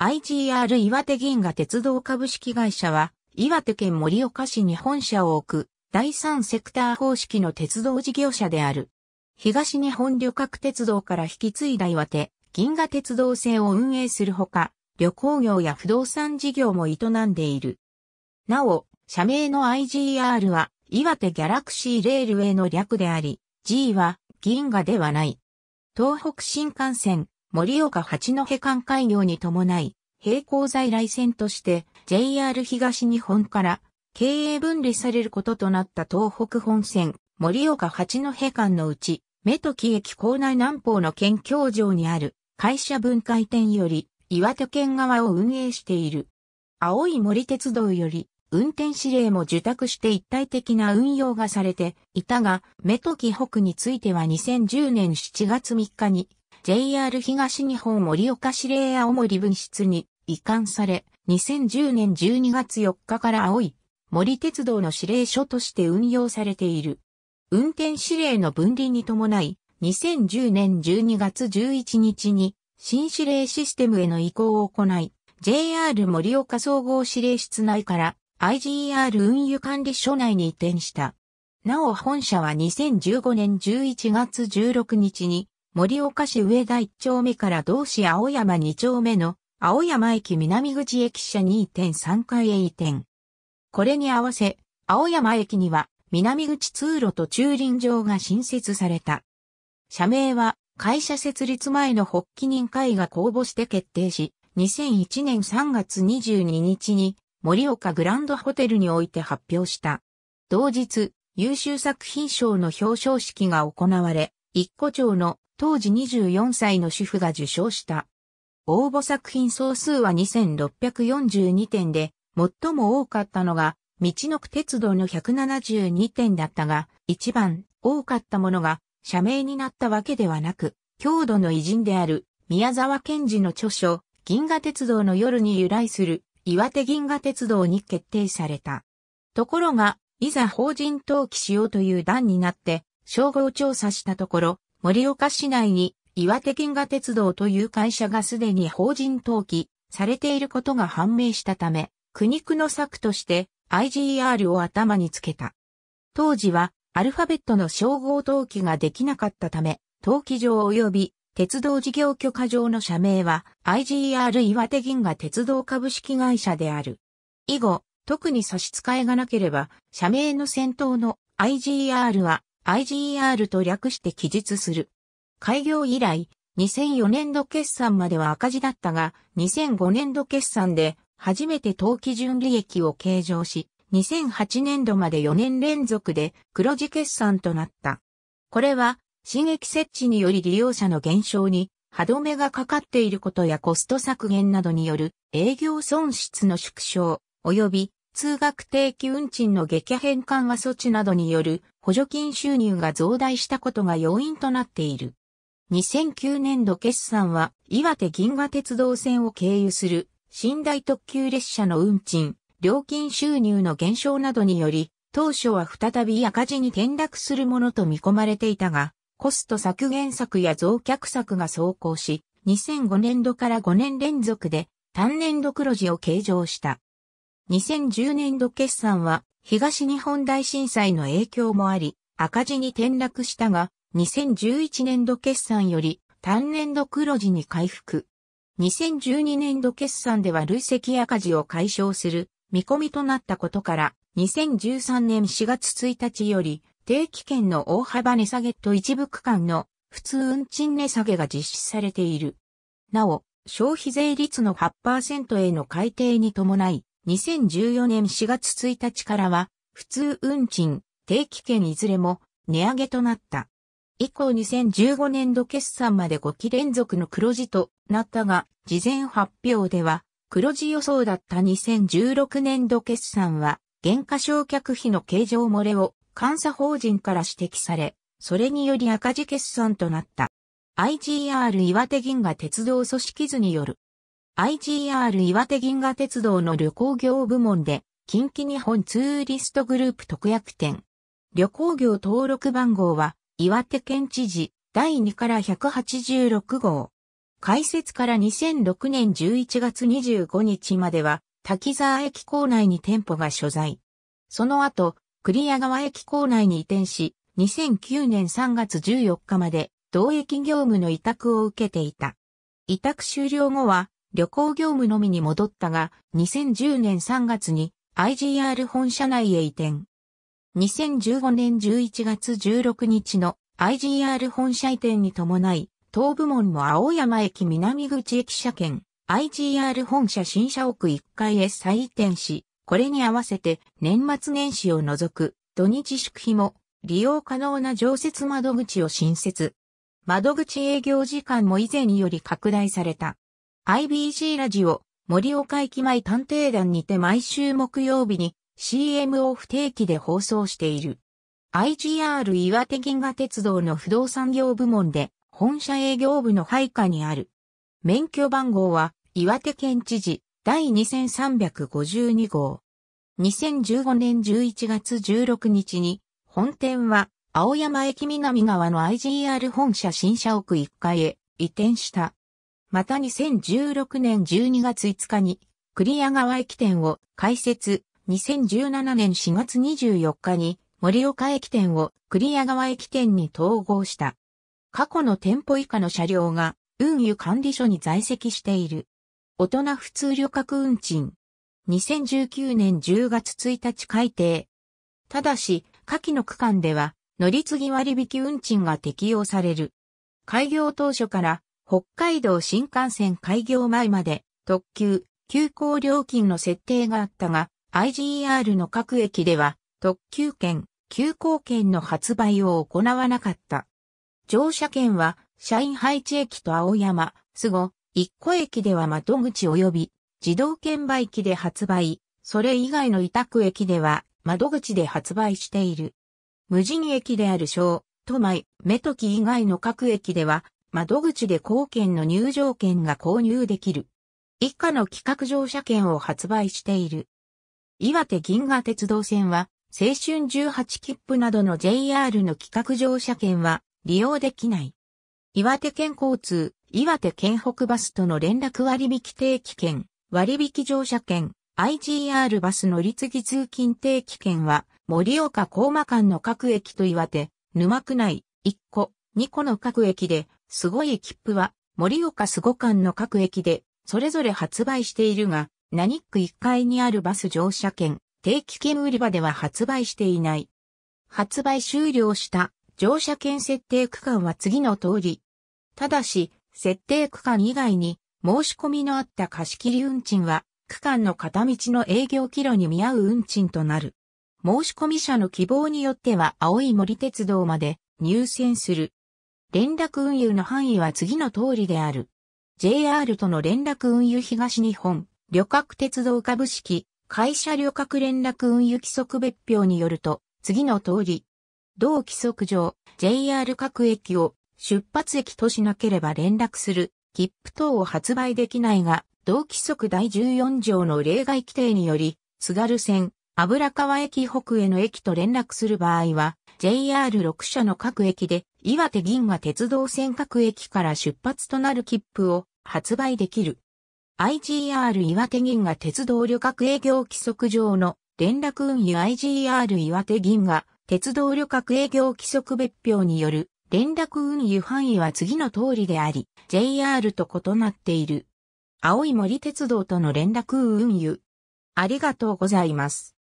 IGR 岩手銀河鉄道株式会社は、岩手県盛岡市に本社を置く、第三セクター方式の鉄道事業者である。東日本旅客鉄道から引き継いだ岩手、銀河鉄道線を運営するほか、旅行業や不動産事業も営んでいる。なお、社名の IGR は、岩手ギャラクシーレールウェイの略であり、G は銀河ではない。東北新幹線、盛岡八戸間開業に伴い、並行在来線として JR 東日本から経営分離されることとなった東北本線、盛岡八戸間のうち、目時駅構内南方の県境上にある会社分解店より岩手県側を運営している。青い森鉄道より運転指令も受託して一体的な運用がされていたが、目時北については2010年7月3日に JR 東日本盛岡司令青森分室に移管され、2010年12月4日から青い森鉄道の指令所として運用されている。運転指令の分離に伴い、2010年12月11日に新指令システムへの移行を行い、JR 盛岡総合指令室内から IGR 運輸管理所内に移転した。なお本社は2015年11月16日に森岡市上田1丁目から同市青山2丁目の青山駅南口駅舎2.3階へ移転。これに合わせ、青山駅には南口通路と駐輪場が新設された。社名は会社設立前の発起人会が公募して決定し、2001年3月22日に森岡グランドホテルにおいて発表した。同日、優秀作品賞の表彰式が行われ、一個町の当時24歳の主婦が受賞した。応募作品総数は2642点で、最も多かったのが、道のく鉄道の172点だったが、一番多かったものが、社名になったわけではなく、郷土の偉人である、宮沢賢治の著書、銀河鉄道の夜に由来する、岩手銀河鉄道に決定された。ところが、いざ法人登記しようという段になって、称号調査したところ、盛岡市内に岩手銀河鉄道という会社がすでに法人登記されていることが判明したため、苦肉の策として IGR を頭につけた。当時はアルファベットの称号登記ができなかったため、登記上及び鉄道事業許可上の社名は IGR 岩手銀河鉄道株式会社である。以後、特に差し支えがなければ、社名の先頭の IGR は i g r と略して記述する。開業以来、2004年度決算までは赤字だったが、2005年度決算で初めて当期純利益を計上し、2008年度まで4年連続で黒字決算となった。これは、新駅設置により利用者の減少に歯止めがかかっていることやコスト削減などによる営業損失の縮小、及び通学定期運賃の激変緩和措置などによる補助金収入が増大したことが要因となっている。2009年度決算は岩手銀河鉄道線を経由する寝台特急列車の運賃、料金収入の減少などにより、当初は再び赤字に転落するものと見込まれていたが、コスト削減策や増客策が走行し、2005年度から5年連続で単年度黒字を計上した。2010年度決算は東日本大震災の影響もあり、赤字に転落したが、2011年度決算より単年度黒字に回復。2012年度決算では累積赤字を解消する見込みとなったことから、2013年4月1日より定期券の大幅値下げと一部区間の普通運賃値下げが実施されている。なお、消費税率の8%への改定に伴い、2014年4月1日からは、普通運賃、定期券いずれも値上げとなった。以降2015年度決算まで5期連続の黒字となったが、事前発表では、黒字予想だった2016年度決算は、減価償却費の計上漏れを監査法人から指摘され、それにより赤字決算となった。IGR 岩手銀河鉄道組織図による IGR 岩手銀河鉄道の旅行業部門で、近畿日本ツーリストグループ特約店。旅行業登録番号は、岩手県知事、第2から186号。開設から2006年11月25日までは、滝沢駅構内に店舗が所在。その後、栗谷川駅構内に移転し、2009年3月14日まで、同駅業務の委託を受けていた。委託終了後は、旅行業務のみに戻ったが、2010年3月に IGR 本社内へ移転。2015年11月16日の IGR 本社移転に伴い、当部門も青山駅南口駅舎圏、IGR 本社新社屋1階へ再移転し、これに合わせて年末年始を除く土日祝日も利用可能な常設窓口を新設。窓口営業時間も以前より拡大された。i b c ラジオ、森岡駅前探偵団にて毎週木曜日に CM を不定期で放送している。IGR 岩手銀河鉄道の不動産業部門で本社営業部の配下にある。免許番号は岩手県知事第2352号。2015年11月16日に本店は青山駅南側の IGR 本社新社屋1階へ移転した。また2016年12月5日に、栗谷川駅店を開設、2017年4月24日に、森岡駅店を栗谷川駅店に統合した。過去の店舗以下の車両が運輸管理所に在籍している。大人普通旅客運賃。2019年10月1日改定。ただし、下記の区間では乗り継ぎ割引運賃が適用される。開業当初から北海道新幹線開業前まで特急、急行料金の設定があったが、IGR の各駅では特急券、急行券の発売を行わなかった。乗車券は、社員配置駅と青山、すご、一個駅では窓口及び、自動券売機で発売、それ以外の委託駅では窓口で発売している。無人駅である小、都前、目時以外の各駅では窓口で貢献の入場券が購入できる。以下の企画乗車券を発売している。岩手銀河鉄道線は、青春18切符などの JR の企画乗車券は利用できない。岩手県交通、岩手県北バスとの連絡割引定期券、割引乗車券、IGR バス乗り継ぎ通勤定期券は、盛岡高間間の各駅と岩手、沼区内、1個、2個の各駅で、すごい切符は、森岡すご間の各駅で、それぞれ発売しているが、ナニック1階にあるバス乗車券、定期券売り場では発売していない。発売終了した乗車券設定区間は次の通り。ただし、設定区間以外に申し込みのあった貸切運賃は、区間の片道の営業キロに見合う運賃となる。申し込み者の希望によっては青い森鉄道まで入線する連絡運輸の範囲は次の通りである。JR との連絡運輸東日本、旅客鉄道株式、会社旅客連絡運輸規則別表によると、次の通り、同規則上、JR 各駅を出発駅としなければ連絡する、切符等を発売できないが、同規則第14条の例外規定により、津軽線、油川駅北への駅と連絡する場合は、JR6 社の各駅で岩手銀河鉄道線各駅から出発となる切符を発売できる。IGR 岩手銀河鉄道旅客営業規則上の連絡運輸 IGR 岩手銀河鉄道旅客営業規則別表による連絡運輸範囲は次の通りであり、JR と異なっている。青い森鉄道との連絡運輸。ありがとうございます。